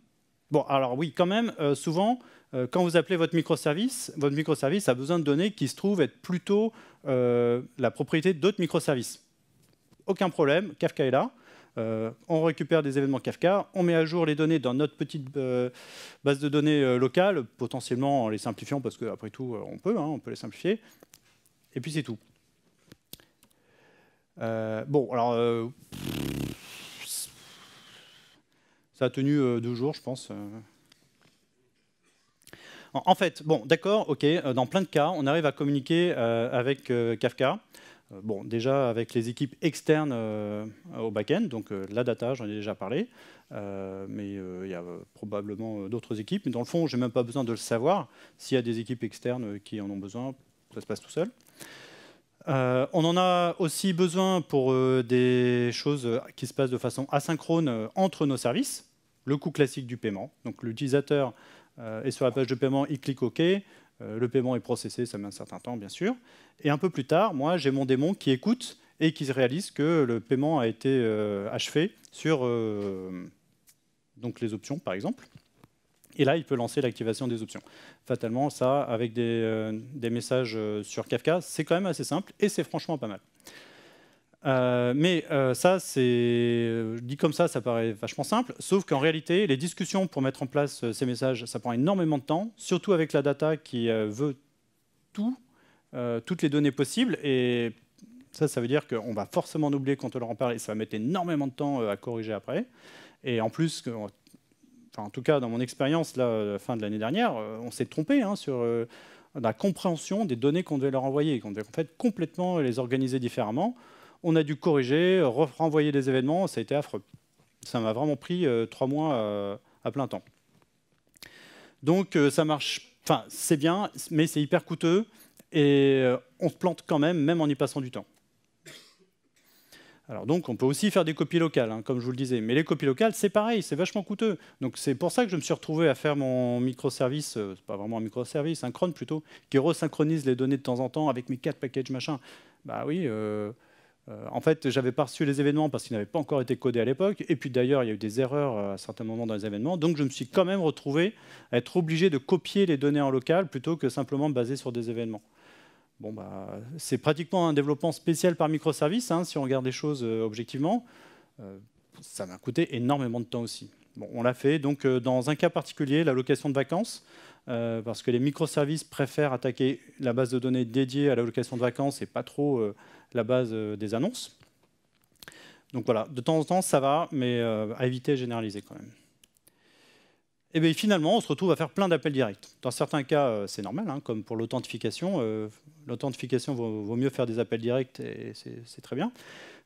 Bon, alors oui, quand même, euh, souvent, euh, quand vous appelez votre microservice, votre microservice a besoin de données qui se trouvent être plutôt euh, la propriété d'autres microservices. Aucun problème, Kafka est là. Euh, on récupère des événements Kafka, on met à jour les données dans notre petite euh, base de données euh, locale, potentiellement en les simplifiant, parce qu'après tout, on peut, hein, on peut les simplifier. Et puis c'est tout. bon, alors... ça a tenu deux jours, je pense. En fait, bon, d'accord, ok, dans plein de cas, on arrive à communiquer avec Kafka. Euh, bon, déjà avec les équipes externes euh, au back-end, donc euh, la data, j'en ai déjà parlé, mais il y a probablement d'autres équipes. Mais dans le fond, n'ai même pas besoin de le savoir. S'il y a des équipes externes qui en ont besoin, ça se passe tout seul. on en a aussi besoin pour des choses qui se passent de façon asynchrone entre nos services. Le coût classique du paiement. Donc l'utilisateur est sur la page de paiement, il clique OK euh, le paiement est processé, ça met un certain temps, bien sûr. Et un peu plus tard, moi, j'ai mon démon qui écoute et qui réalise que le paiement a été euh, achevé sur euh, donc les options, par exemple. Et là, il peut lancer l'activation des options. Fatalement, ça, avec des messages sur Kafka, c'est quand même assez simple et c'est franchement pas mal. Euh, mais euh, ça, c'est euh, dit comme ça, ça paraît vachement simple, sauf qu'en réalité, les discussions pour mettre en place ces messages, ça prend énormément de temps, surtout avec la data qui veut tout, toutes les données possibles, et ça, ça veut dire qu'on va forcément oublier quand on leur en parle, et ça va mettre énormément de temps à corriger après. Et en plus, enfin, en tout cas, dans mon expérience, la fin de l'année dernière, on s'est trompé hein, sur la compréhension des données qu'on devait leur envoyer, qu'on devait en fait complètement les organiser différemment. On a dû corriger, renvoyer des événements, ça a été affreux. Ça m'a vraiment pris euh, trois mois euh, à plein temps. Donc euh, ça marche, enfin c'est bien, mais c'est hyper coûteux et on se plante quand même, même en y passant du temps. Alors donc on peut aussi faire des copies locales, hein, comme je vous le disais, mais les copies locales c'est pareil, c'est vachement coûteux. Donc c'est pour ça que je me suis retrouvé à faire mon microservice, c'est pas vraiment un microservice, un cron plutôt, qui resynchronise les données de temps en temps avec mes quatre packages machin. Bah oui, euh, en fait, j'avais pas reçu les événements parce qu'ils n'avaient pas encore été codés à l'époque. Et puis d'ailleurs, il y a eu des erreurs euh, à certains moments dans les événements. Donc je me suis quand même retrouvé à être obligé de copier les données en local plutôt que simplement basé sur des événements. Bah, c'est pratiquement un développement spécial par microservice, hein, si on regarde les choses euh, objectivement. ça m'a coûté énormément de temps aussi. on l'a fait. Donc, dans un cas particulier, la location de vacances, euh, parce que les microservices préfèrent attaquer la base de données dédiée à la location de vacances et pas trop euh, la base euh, des annonces. Donc voilà, de temps en temps, ça va, mais à éviter de généraliser quand même. Et bien finalement, on se retrouve à faire plein d'appels directs. Dans certains cas, c'est normal, hein, comme pour l'authentification. l'authentification vaut, mieux faire des appels directs et c'est très bien.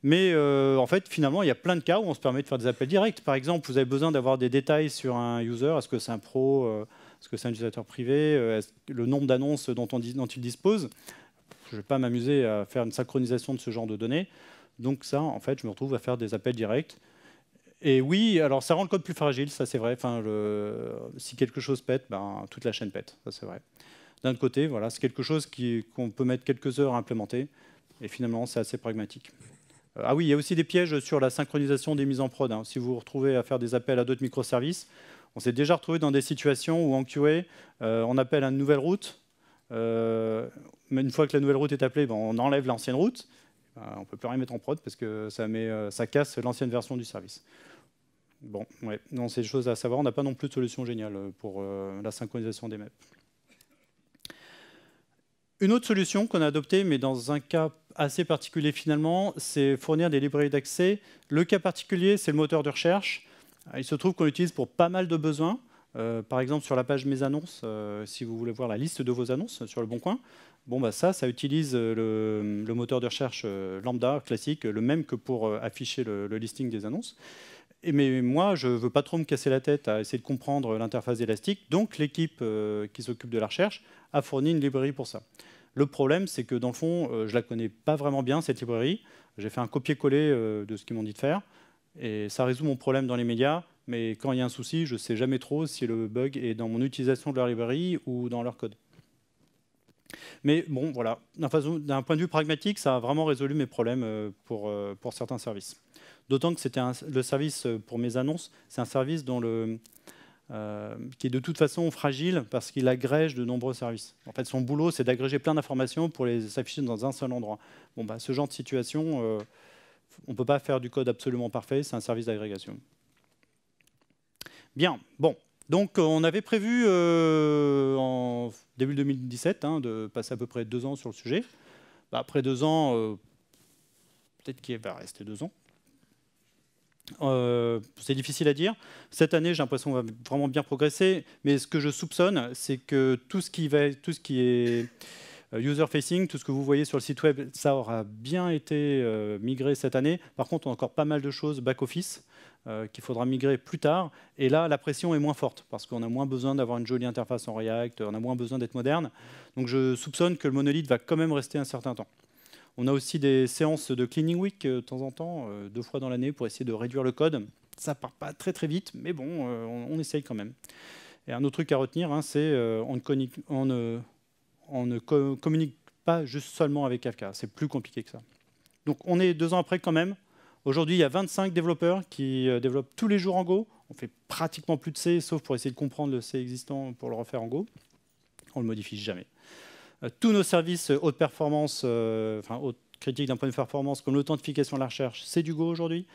Mais en fait, finalement, il y a plein de cas où on se permet de faire des appels directs. Par exemple, vous avez besoin d'avoir des détails sur un user. Est-ce que c'est un pro est-ce que c'est un utilisateur privé euh, Le nombre d'annonces dont, dont, il dispose Je ne vais pas m'amuser à faire une synchronisation de ce genre de données. Donc ça, en fait, je me retrouve à faire des appels directs. Et oui, alors ça rend le code plus fragile, ça c'est vrai. Enfin, si quelque chose pète, ben, toute la chaîne pète, ça c'est vrai. D'un côté, voilà, c'est quelque chose qu'on peut mettre quelques heures à implémenter, et finalement c'est assez pragmatique. Euh, ah oui, il y a aussi des pièges sur la synchronisation des mises en prod. Hein. Si vous vous retrouvez à faire des appels à d'autres microservices, on s'est déjà retrouvé dans des situations où en QA, euh, on appelle une nouvelle route. Euh, mais une fois que la nouvelle route est appelée, ben, on enlève l'ancienne route. Ben, on ne peut plus rien mettre en prod parce que ça, euh, casse l'ancienne version du service. Bon, c'est des choses à savoir. On n'a pas non plus de solution géniale pour la synchronisation des maps. Une autre solution qu'on a adoptée, mais dans un cas assez particulier finalement, c'est fournir des librairies d'accès. Le cas particulier, c'est le moteur de recherche. Il se trouve qu'on l'utilise pour pas mal de besoins. Euh, par exemple, sur la page Mes annonces, euh, si vous voulez voir la liste de vos annonces sur le Bon Coin, bon, bah, ça, ça utilise euh, le, moteur de recherche lambda classique, le même que pour afficher le, listing des annonces. mais moi, je ne veux pas trop me casser la tête à essayer de comprendre l'interface élastique, donc l'équipe qui s'occupe de la recherche a fourni une librairie pour ça. Le problème, c'est que dans le fond, je ne la connais pas vraiment bien, cette librairie. J'ai fait un copier-coller de ce qu'ils m'ont dit de faire. Et ça résout mon problème dans les médias, mais quand il y a un souci, je ne sais jamais trop si le bug est dans mon utilisation de leur librairie ou dans leur code. Mais bon, voilà, d'un point de vue pragmatique, ça a vraiment résolu mes problèmes euh, euh, pour, certains services. D'autant que c'était le service euh, pour mes annonces, c'est un service le, qui est de toute façon fragile parce qu'il agrège de nombreux services. En fait, son boulot, c'est d'agréger plein d'informations pour les afficher dans un seul endroit. Bon, bah, ce genre de situation, on ne peut pas faire du code absolument parfait, c'est un service d'agrégation. Bien, bon. Donc euh, on avait prévu euh, en début 2017 hein, de passer à peu près deux ans sur le sujet. Bah, après deux ans, euh, peut-être qu'il va rester deux ans. c'est difficile à dire. Cette année, j'ai l'impression qu'on va vraiment bien progresser, mais ce que je soupçonne, c'est que tout ce qui, va, tout ce qui est euh, user-facing, tout ce que vous voyez sur le site web, ça aura bien été euh, migré cette année. Par contre, on a encore pas mal de choses back-office euh, qu'il faudra migrer plus tard. Et là, la pression est moins forte, parce qu'on a moins besoin d'avoir une jolie interface en React, on a moins besoin d'être moderne. Donc je soupçonne que le monolithe va quand même rester un certain temps. On a aussi des séances de Cleaning Week de temps en temps, deux fois dans l'année, pour essayer de réduire le code. Ça part pas très très vite, mais bon, on, essaye quand même. Et un autre truc à retenir, hein, c'est on, on ne on ne communique pas juste seulement avec Kafka, c'est plus compliqué que ça. Donc on est deux ans après quand même. Aujourd'hui, il y a 25 développeurs qui euh, développent tous les jours en Go. On fait pratiquement plus de C, sauf pour essayer de comprendre le C existant pour le refaire en Go. On ne le modifie jamais. Euh, tous nos services euh, haute performance, enfin haute critique d'un point de performance, comme l'authentification de la recherche, c'est du Go aujourd'hui.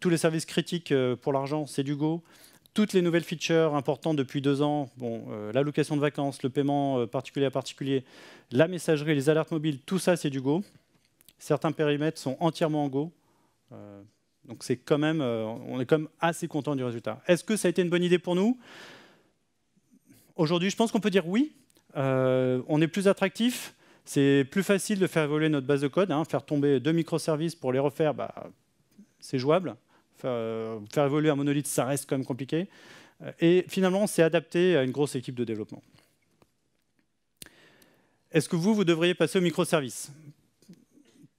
tous les services critiques pour l'argent, c'est du Go toutes les nouvelles features importantes depuis deux ans, bon, euh, l'allocation de vacances, le paiement euh, particulier à particulier, la messagerie, les alertes mobiles, tout ça c'est du Go. Certains périmètres sont entièrement en Go. Euh, donc c'est quand même, on est quand même assez content du résultat. Est-ce que ça a été une bonne idée pour nous Aujourd'hui, je pense qu'on peut dire oui. on est plus attractif. C'est plus facile de faire évoluer notre base de code. Hein, faire tomber deux microservices pour les refaire, bah, c'est jouable. Euh, faire, évoluer un monolithe, ça reste quand même compliqué. Euh, et finalement, c'est adapté à une grosse équipe de développement. Est-ce que vous, vous devriez passer au microservice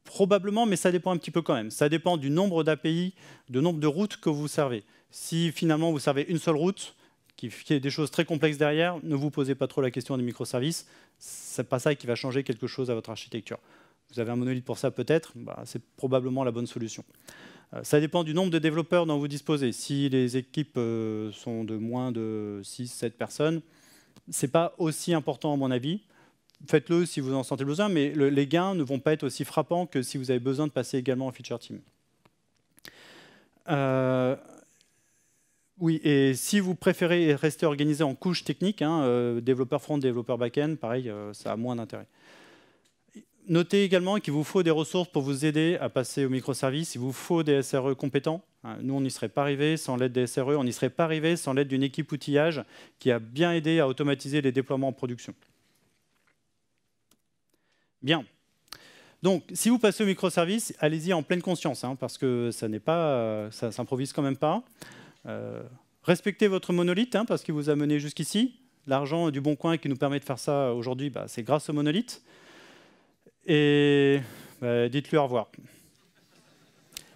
Probablement, mais ça dépend un petit peu quand même. Ça dépend du nombre d'API, du nombre de routes que vous servez. Si finalement vous servez une seule route, qui est des choses très complexes derrière, ne vous posez pas trop la question des microservices. C'est pas ça qui va changer quelque chose à votre architecture. Vous avez un monolithe pour ça peut-être, bah, c'est probablement la bonne solution. Euh, ça dépend du nombre de développeurs dont vous disposez. Si les équipes euh, sont de moins de 6-7 personnes, ce n'est pas aussi important à mon avis. Faites-le si vous en sentez besoin, mais les gains ne vont pas être aussi frappants que si vous avez besoin de passer également en feature team. Euh, oui, et si vous préférez rester organisé en couches techniques, hein, développeur front, développeur back-end, pareil, ça a moins d'intérêt. Notez également qu'il vous faut des ressources pour vous aider à passer au microservice. Il vous faut des SRE compétents. Hein, nous, on n'y serait pas arrivé sans l'aide des SRE. On n'y serait pas arrivé sans l'aide d'une équipe outillage qui a bien aidé à automatiser les déploiements en production. Bien. Donc, si vous passez au microservice, allez-y en pleine conscience, hein, parce que ça n'est pas, ça s'improvise quand même pas. Euh, respectez votre monolithe, hein, parce qu'il vous a mené jusqu'ici. L'argent du bon coin qui nous permet de faire ça aujourd'hui, bah, c'est grâce au monolithe et bah, dites-lui au revoir.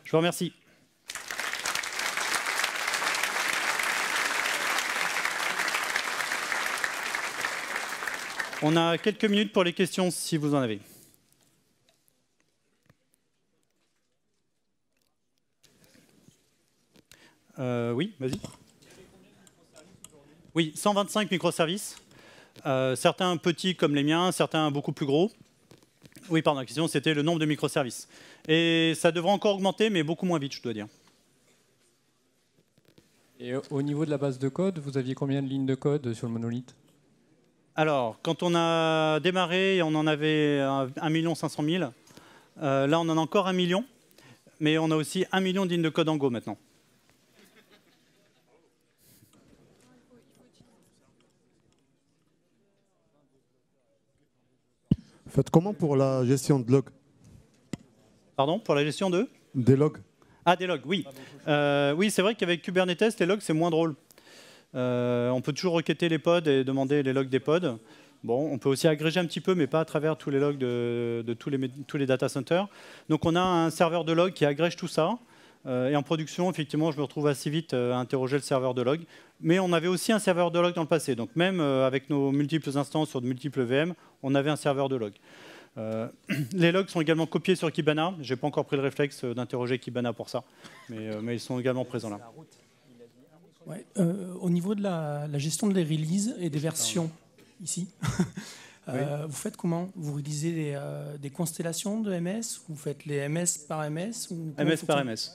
Je vous remercie. On a quelques minutes pour les questions si vous en avez. Euh, oui, vas-y. Oui, 125 microservices. Euh, certains petits comme les miens, certains beaucoup plus gros. Oui, pardon, la question c'était le nombre de microservices. Et ça devrait encore augmenter, mais beaucoup moins vite, je dois dire. Et au niveau de la base de code, vous aviez combien de lignes de code sur le monolithe Alors, quand on a démarré, on en avait 1 500 000. là, on en a encore 1 million, mais on a aussi 1 million de lignes de code en Go maintenant. Faites comment pour la gestion de logs Pardon Pour la gestion de Des logs. Ah, des logs, oui. Euh, oui, c'est vrai qu'avec Kubernetes, les logs, c'est moins drôle. Euh, on peut toujours requêter les pods et demander les logs des pods. Bon, on peut aussi agréger un petit peu, mais pas à travers tous les logs de, tous, les, tous les data centers. Donc on a un serveur de logs qui agrège tout ça. Euh, et en production, effectivement, je me retrouve assez vite euh, à interroger le serveur de log. Mais on avait aussi un serveur de log dans le passé. Donc même euh, avec nos multiples instances sur de multiples VM, on avait un serveur de log. <clears throat> les logs sont également copiés sur Kibana. Je n'ai pas encore pris le réflexe d'interroger Kibana pour ça, mais, ils sont également présents là. au niveau de la, gestion des releases et des versions, ici, <laughs> vous faites comment Vous réalisez des, constellations de MS Vous faites les MS par MS ou MS par MS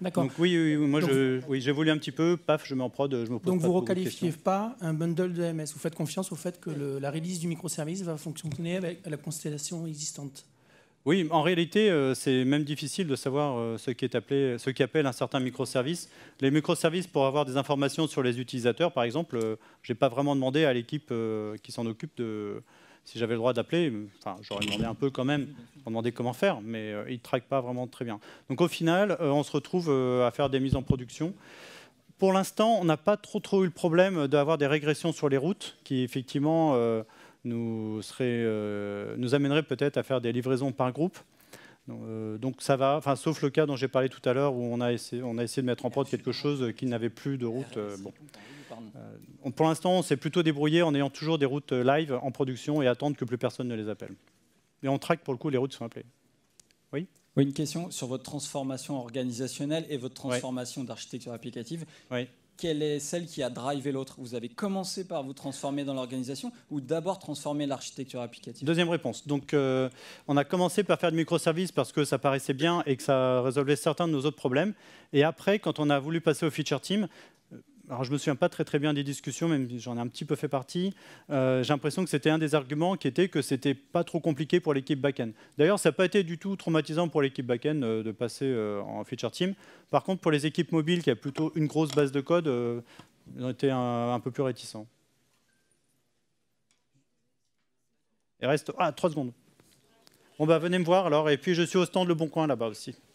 donc oui, oui, oui un petit peu, paf, je mets en prod, je me Donc vous ne requalifiez pas un bundle de MS, vous faites confiance au fait que la release du microservice va fonctionner avec la constellation existante oui, en réalité, euh, c'est même difficile de savoir euh, ce qui est appelé, ce qui appelle un certain microservice. Les microservices, pour avoir des informations sur les utilisateurs, par exemple, je euh, j'ai pas vraiment demandé à l'équipe qui s'en occupe de, si j'avais le droit d'appeler, enfin, j'aurais demandé un peu quand même, demandé comment faire, mais euh, il ils ne traquent pas vraiment très bien. Donc au final, euh, on se retrouve euh, à faire des mises en production. Pour l'instant, on n'a pas trop, trop eu le problème d'avoir des régressions sur les routes qui effectivement nous, serait, nous amèneraient peut-être à faire des livraisons par groupe. Donc ça va, enfin, sauf le cas dont j'ai parlé tout à l'heure où on a, essayé, on a essayé de mettre en prod quelque chose qui n'avait plus de route. Bon. Euh, pour l'instant, on s'est plutôt débrouillé en ayant toujours des routes euh, live en production et attendre que plus personne ne les appelle. Et on traque pour le coup les routes qui sont appelées. Oui une question sur votre transformation organisationnelle et votre transformation d'architecture applicative. Quelle est celle qui a drivé l'autre Vous avez commencé par vous transformer dans l'organisation ou d'abord transformer l'architecture applicative Deuxième réponse. Donc, euh, on a commencé par faire du microservice parce que ça paraissait bien et que ça résolvait certains de nos autres problèmes. Et après, quand on a voulu passer au feature team, alors je me souviens pas très très bien des discussions, même j'en ai un petit peu fait partie. Euh, j'ai l'impression que c'était un des arguments qui était que ce n'était pas trop compliqué pour l'équipe back-end. D'ailleurs, ça n'a pas été du tout traumatisant pour l'équipe back-end euh, de passer euh, en feature team. Par contre, pour les équipes mobiles qui a plutôt une grosse base de code, ils ont été un, peu plus réticents. Il reste ah, trois secondes. Bon, bah, venez me voir alors. Et puis, je suis au stand Le Bon Coin là-bas aussi.